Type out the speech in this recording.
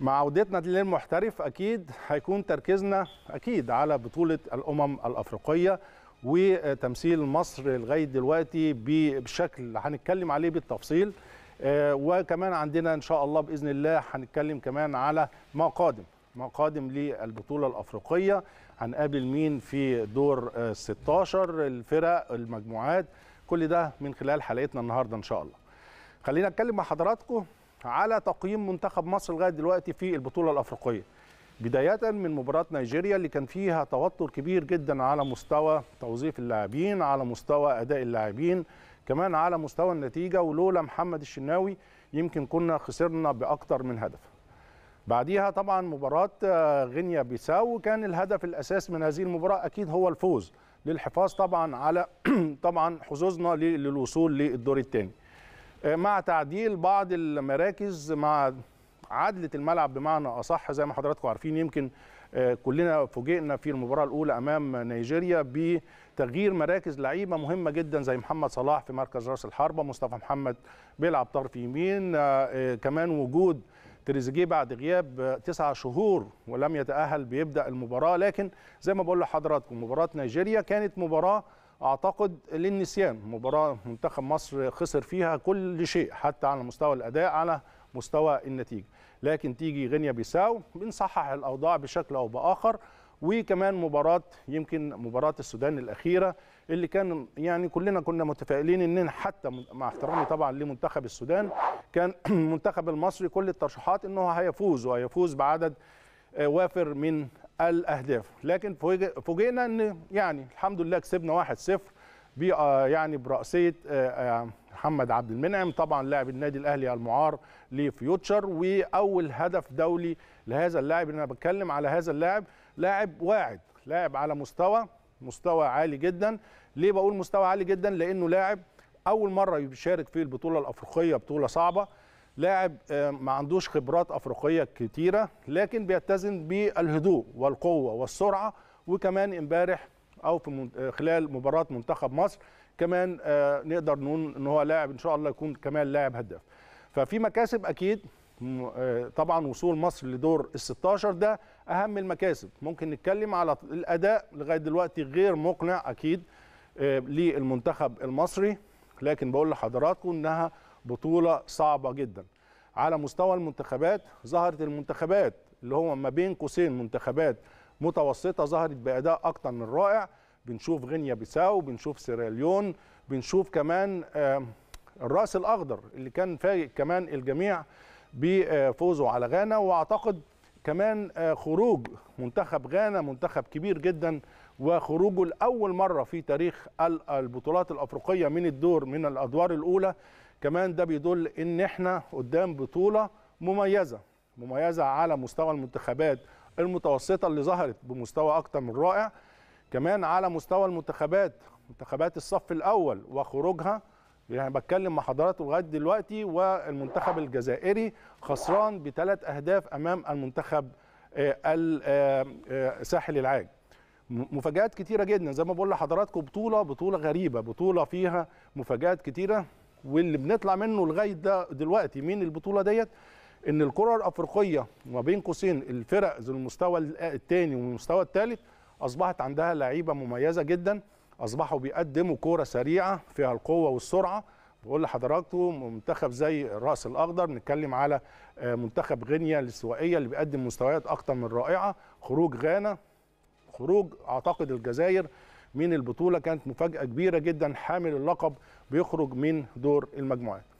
مع عودتنا للمحترف اكيد هيكون تركيزنا اكيد على بطوله الامم الافريقيه وتمثيل مصر لغايه دلوقتي بشكل هنتكلم عليه بالتفصيل آه، وكمان عندنا ان شاء الله باذن الله هنتكلم كمان على ما قادم ما قادم للبطوله الافريقيه هنقابل مين في دور 16 الفرق المجموعات كل ده من خلال حلقتنا النهارده ان شاء الله خلينا اتكلم مع حضراتكم على تقييم منتخب مصر لغايه دلوقتي في البطوله الافريقيه بدايه من مباراه نيجيريا اللي كان فيها توتر كبير جدا على مستوى توظيف اللاعبين على مستوى اداء اللاعبين كمان على مستوى النتيجه ولولا محمد الشناوي يمكن كنا خسرنا باكتر من هدف بعديها طبعا مباراه آه، غينيا بيساو كان الهدف الاساس من هذه المباراه اكيد هو الفوز للحفاظ طبعا على طبعا حظوظنا للوصول للدور الثاني مع تعديل بعض المراكز مع عدله الملعب بمعنى اصح زي ما حضراتكم عارفين يمكن آه، كلنا فوجئنا في المباراه الاولى امام نيجيريا بتغيير مراكز لعيبه مهمه جدا زي محمد صلاح في مركز راس الحربه مصطفى محمد بيلعب طرف يمين آه، آه، كمان وجود تريزيجيه بعد غياب تسعة شهور ولم يتأهل بيبدأ المباراة لكن زي ما بقول لحضراتكم مباراة نيجيريا كانت مباراة اعتقد للنسيان مباراه منتخب مصر خسر فيها كل شيء حتى على مستوى الاداء على مستوى النتيجه لكن تيجي غينيا بيساو بنصحح الاوضاع بشكل او باخر وكمان مباراه يمكن مباراه السودان الاخيره اللي كان يعني كلنا كنا متفائلين ان حتى مع احترامي طبعا لمنتخب السودان كان المنتخب المصري كل الترشيحات انه هيفوز وهيفوز بعدد آه، وافر من الاهداف لكن فوجئنا ان يعني الحمد لله كسبنا 1-0 آه، يعني برأسية آه، آه، محمد عبد المنعم طبعا لاعب النادي الاهلي المعار لفيوتشر واول هدف دولي لهذا اللاعب انا بتكلم على هذا اللاعب لاعب واعد لاعب على مستوى مستوى عالي جدا ليه بقول مستوى عالي جدا لانه لاعب اول مره يشارك في البطوله الافريقيه بطوله صعبه لاعب آه، ما عندوش خبرات افريقيه كتيره لكن بيتزن بالهدوء والقوه والسرعه وكمان امبارح او في آه، خلال مباراه منتخب مصر كمان آه، نقدر نقول ان هو لاعب ان شاء الله يكون كمان لاعب هداف ففي مكاسب اكيد طبعا وصول مصر لدور ال 16 ده اهم المكاسب ممكن نتكلم على الاداء لغايه دلوقتي غير مقنع اكيد للمنتخب المصري لكن بقول لحضراتكم انها بطوله صعبه جدا على مستوى المنتخبات ظهرت المنتخبات اللي هو ما بين قوسين منتخبات متوسطه ظهرت باداء اكتر من رائع بنشوف غينيا بيساو بنشوف سيراليون بنشوف كمان الراس الاخضر اللي كان فاجئ كمان الجميع بفوزه على غانا واعتقد كمان آه، خروج منتخب غانا منتخب كبير جدا وخروجه لاول مره في تاريخ البطولات الافريقيه من الدور من الادوار الاولى كمان ده بيدل ان احنا قدام بطوله مميزه مميزه على مستوى المنتخبات المتوسطه اللي ظهرت بمستوى اكتر من رائع كمان على مستوى المنتخبات منتخبات الصف الاول وخروجها يعني بتكلم مع حضراتكم لغايه دلوقتي والمنتخب الجزائري خسران بثلاث اهداف امام المنتخب آه، آه، آه، ساحل العاج مفاجآت كتيرة جدا زي ما بقول لحضراتكم بطولة بطولة غريبة بطولة فيها مفاجآت كتيرة واللي بنطلع منه لغاية ده دلوقتي من البطولة ديت ان الكرة الأفريقية ما بين قوسين الفرق ذو المستوى الثاني والمستوى الثالث أصبحت عندها لعيبة مميزة جدا أصبحوا بيقدموا كرة سريعة فيها القوة والسرعة بقول لحضراتكم منتخب زي الراس الاخضر بنتكلم على آه، منتخب غينيا الاستوائيه اللي بيقدم مستويات اكتر من رائعه خروج غانا خروج اعتقد الجزائر من البطوله كانت مفاجاه كبيره جدا حامل اللقب بيخرج من دور المجموعات